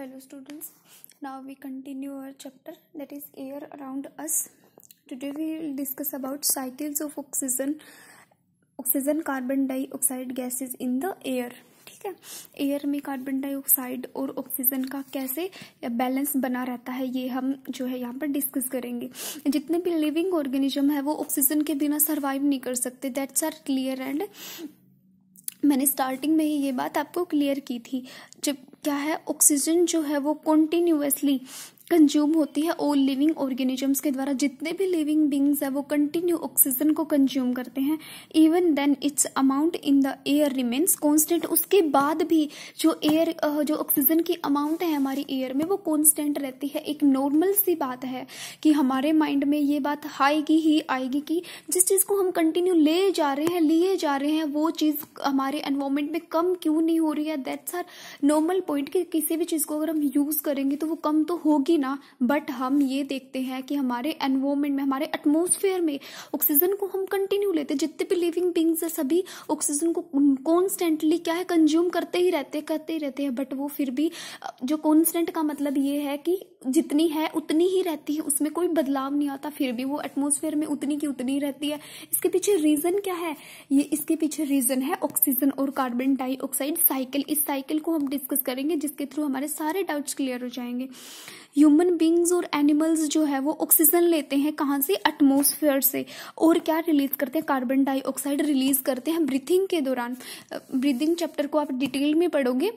hello students now we continue our chapter that is air around us today we will discuss about cycles of oxygen oxygen carbon dioxide gases in the air ठीक है air में carbon dioxide और oxygen का कैसे balance बना रहता है ये हम जो है यहाँ पर डिस्कस करेंगे जितने भी लिविंग ऑर्गेनिज्म है वो ऑक्सीजन के बिना सर्वाइव नहीं कर सकते दैट्स आर क्लियर एंड मैंने स्टार्टिंग में ही ये बात आपको क्लियर की थी जब क्या है ऑक्सीजन जो है वो कॉन्टीन्यूसली कंज्यूम होती है ओल लिविंग ऑर्गेनिजम्स के द्वारा जितने भी लिविंग बींग्स है वो कंटिन्यू ऑक्सीजन को कंज्यूम करते हैं even then its amount in the air remains constant उसके बाद भी जो एयर जो ऑक्सीजन की अमाउंट है हमारी एयर में वो कॉन्स्टेंट रहती है एक नॉर्मल सी बात है कि हमारे माइंड में ये बात आएगी ही आएगी कि जिस चीज़ को हम कंटिन्यू ले जा रहे हैं लिए जा रहे हैं वो चीज़ हमारे एनवायरमेंट में कम क्यों नहीं हो रही है दैट्स आर नॉर्मल पॉइंट कि किसी भी चीज़ को अगर हम यूज़ करेंगे तो वो कम तो होगी ना बट हम ये देखते हैं कि हमारे एनवायरमेंट में हमारे एटमोसफेयर में ऑक्सीजन को हम कंटिन्यू लेते हैं जितने भी लिविंग बींग्स है सभी ऑक्सीजन को कॉन्स्टेंटली क्या है कंज्यूम करते ही रहते करते ही रहते हैं बट वो फिर भी जो कॉन्स्टेंट का मतलब ये है कि जितनी है उतनी ही रहती है उसमें कोई बदलाव नहीं आता फिर भी वो एटमोसफेयर में उतनी की उतनी रहती है इसके पीछे रीजन क्या है ये इसके पीछे रीजन है ऑक्सीजन और कार्बन डाइऑक्साइड साइकिल इस साइकिल को हम डिस्कस करेंगे जिसके थ्रू हमारे सारे डाउट्स क्लियर हो जाएंगे ह्यूमन बींग्स और एनिमल्स जो है वो ऑक्सीजन लेते हैं कहाँ से एटमोसफेयर से और क्या रिलीज करते हैं कार्बन डाइऑक्साइड रिलीज करते हैं ब्रीथिंग के दौरान ब्रीथिंग चैप्टर को आप डिटेल में पढ़ोगे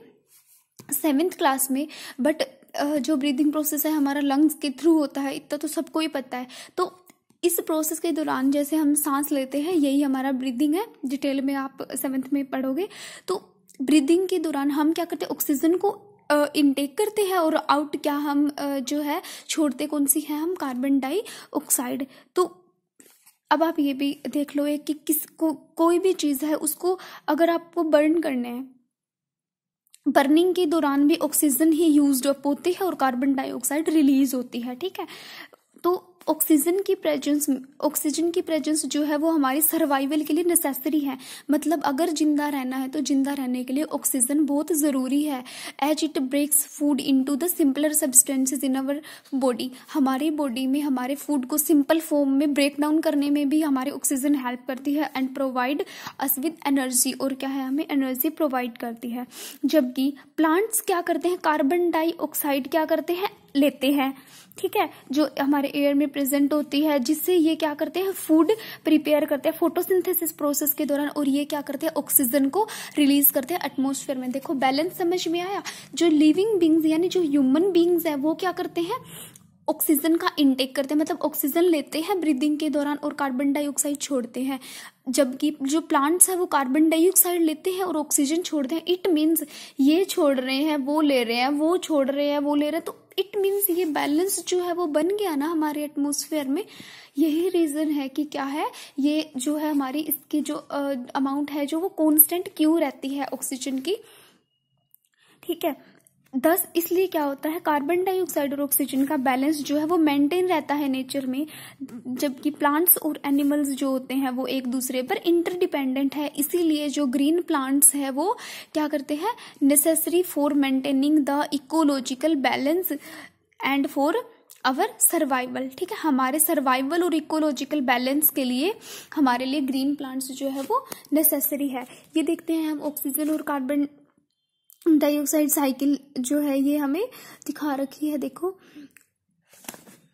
सेवेंथ क्लास में बट जो ब्रीदिंग प्रोसेस है हमारा लंग्स के थ्रू होता है इतना तो सबको ही पता है तो इस प्रोसेस के दौरान जैसे हम सांस लेते हैं यही हमारा ब्रीदिंग है डिटेल में आप सेवन्थ में पढ़ोगे तो ब्रीदिंग के दौरान हम क्या करते हैं ऑक्सीजन को इनटेक करते हैं और आउट क्या हम जो है छोड़ते कौन सी है हम कार्बन डाइऑक्साइड तो अब आप ये भी देख लो कि किस को कोई भी चीज़ है उसको अगर आपको बर्न करने हैं बर्निंग के दौरान भी ऑक्सीजन ही यूज होती है और कार्बन डाइऑक्साइड रिलीज होती है ठीक है तो ऑक्सीजन की प्रेजेंस ऑक्सीजन की प्रेजेंस जो है वो हमारी सर्वाइवल के लिए नेसेसरी है मतलब अगर जिंदा रहना है तो जिंदा रहने के लिए ऑक्सीजन बहुत ज़रूरी है as it breaks food into the simpler substances in our body हमारे बॉडी में हमारे फूड को सिंपल फॉर्म में ब्रेक डाउन करने में भी हमारे ऑक्सीजन हेल्प करती है and provide us with energy और क्या है हमें एनर्जी प्रोवाइड करती है जबकि प्लांट्स क्या करते हैं कार्बन डाइऑक्साइड क्या करते हैं लेते हैं ठीक है जो हमारे एयर में प्रेजेंट होती है जिससे ये क्या करते हैं फूड प्रिपेयर करते हैं फोटोसिंथेसिस प्रोसेस के दौरान और ये क्या करते हैं ऑक्सीजन को रिलीज करते हैं एटमोसफेयर में देखो बैलेंस समझ में आया जो लिविंग बींग्स यानी जो ह्यूमन बींग्स है वो क्या करते हैं ऑक्सीजन का इनटेक करते हैं मतलब ऑक्सीजन लेते हैं ब्रीदिंग के दौरान और कार्बन डाइऑक्साइड छोड़ते हैं जबकि जो प्लांट्स हैं वो कार्बन डाइऑक्साइड लेते हैं और ऑक्सीजन छोड़ते हैं इट मीन्स ये छोड़ रहे हैं वो ले रहे हैं वो छोड़ रहे हैं वो ले रहे हैं तो इट मीन्स ये बैलेंस जो है वो बन गया ना हमारे एटमोसफेयर में यही रीज़न है कि क्या है ये जो है हमारी इसकी जो अमाउंट है जो वो कॉन्स्टेंट क्यों रहती है ऑक्सीजन की ठीक है दस इसलिए क्या होता है कार्बन डाइऑक्साइड और ऑक्सीजन का बैलेंस जो है वो मेंटेन रहता है नेचर में जबकि प्लांट्स और एनिमल्स जो होते हैं वो एक दूसरे पर इंटरडिपेंडेंट है इसीलिए जो ग्रीन प्लांट्स है वो क्या करते हैं necessary for maintaining the ecological balance and for our survival ठीक है हमारे सर्वाइवल और इकोलॉजिकल बैलेंस के लिए हमारे लिए ग्रीन प्लांट्स जो है वो नेसेसरी है ये देखते हैं हम ऑक्सीजन और कार्बन डाइऑक्साइड साइकिल जो है ये हमें दिखा रखी है देखो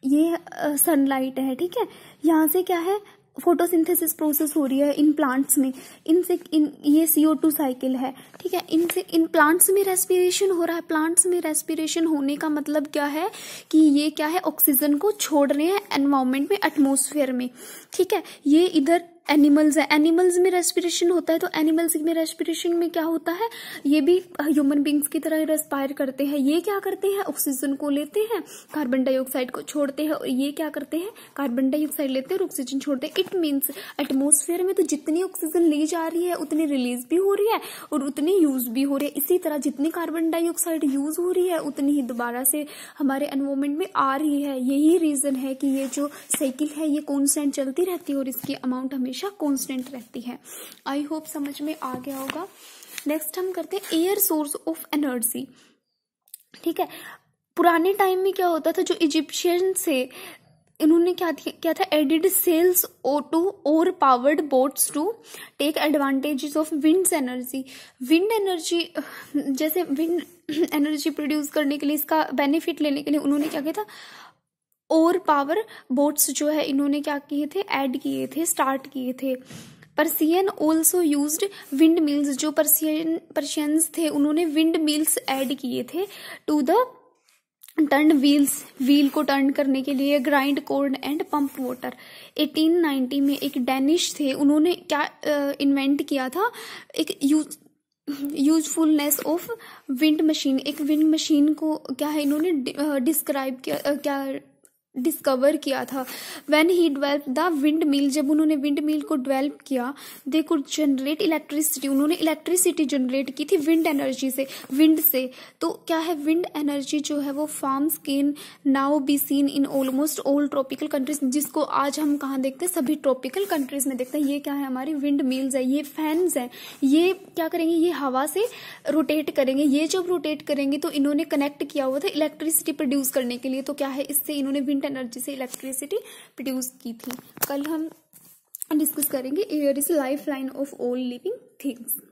ये सनलाइट है ठीक है यहाँ से क्या है फोटोसिंथेसिस प्रोसेस हो रही है इन प्लांट्स में इनसे इन ये सीओ टू साइकिल है ठीक है इनसे इन प्लांट्स में रेस्पिरेशन हो रहा है प्लांट्स में रेस्पिरेशन होने का मतलब क्या है कि ये क्या है ऑक्सीजन को छोड़ रहे हैं एनवायरमेंट में एटमोसफेयर में ठीक है ये इधर एनिमल्स है एनिमल्स में रेस्पिरेशन होता है तो एनिमल्स में रेस्पिरेशन में क्या होता है ये भी ह्यूमन बींग्स की तरह रेस्पायर करते हैं ये क्या करते हैं ऑक्सीजन को लेते हैं कार्बन डाइऑक्साइड को छोड़ते हैं और ये क्या करते हैं कार्बन डाइऑक्साइड लेते हैं और ऑक्सीजन छोड़ते हैं इट मीन्स एटमोसफेयर में तो जितनी ऑक्सीजन ली जा रही है उतनी रिलीज भी हो रही है और उतनी यूज भी हो रही है इसी तरह जितनी कार्बन डाइऑक्साइड यूज हो रही है उतनी ही दोबारा से हमारे एनवायरमेंट में आ रही है यही रीजन है कि ये जो साइकिल है ये कॉन्स्टेंट चलती रहती है और इसकी अमाउंट हमेशा कॉन्स्टेंट रहती है आई होप समझ में आ गया होगा नेक्स्ट हम करते हैं एयर सोर्स ऑफ एनर्जी ठीक है पुराने टाइम में क्या होता था जो इजिप्शियन से इन्होंने क्या क्या था एडिड सेल्स ओ टू और powered boats to take advantages of wind energy wind energy जैसे विंड एनर्जी प्रोड्यूस करने के लिए इसका बेनिफिट लेने के लिए उन्होंने क्या किया था और पावर बोट्स जो है इन्होंने क्या किए थे ऐड किए थे स्टार्ट किए थे Persian also use windmills जो परसियन परशियंस थे उन्होंने विंड मिल्स ऐड किए थे to the turn wheels wheel को टर्न करने के लिए grind corn and pump water 1890 में एक डेनिश थे उन्होंने क्या इन्वेंट किया था एक use usefulness of wind machine एक विंड मशीन को क्या है इन्होंने डिस्क्राइब किया क्या डिस्कवर किया था when he develop the windmill जब उन्होंने विंड मिल को डिवेल्प किया दे कुड जनरेट इलेक्ट्रिसिटी उन्होंने इलेक्ट्रिसिटी जनरेट की थी विंड एनर्जी से विंड से तो क्या है विंड एनर्जी जो है वो farms can now be seen in almost all tropical countries जिसको आज हम कहाँ देखते हैं सभी ट्रॉपिकल कंट्रीज में देखते हैं ये क्या है हमारी विंड मिल्स है ये फैंस हैं ये क्या करेंगे ये हवा से रोटेट करेंगे ये जब रोटेट करेंगे तो इन्होंने कनेक्ट किया हुआ था इलेक्ट्रिसिटी प्रोड्यूस करने के लिए तो क्या है इससे इन्होंने विंड एनर्जी से इलेक्ट्रिसिटी प्रोड्यूस की थी कल हम डिस्कस करेंगे air is lifeline of all living things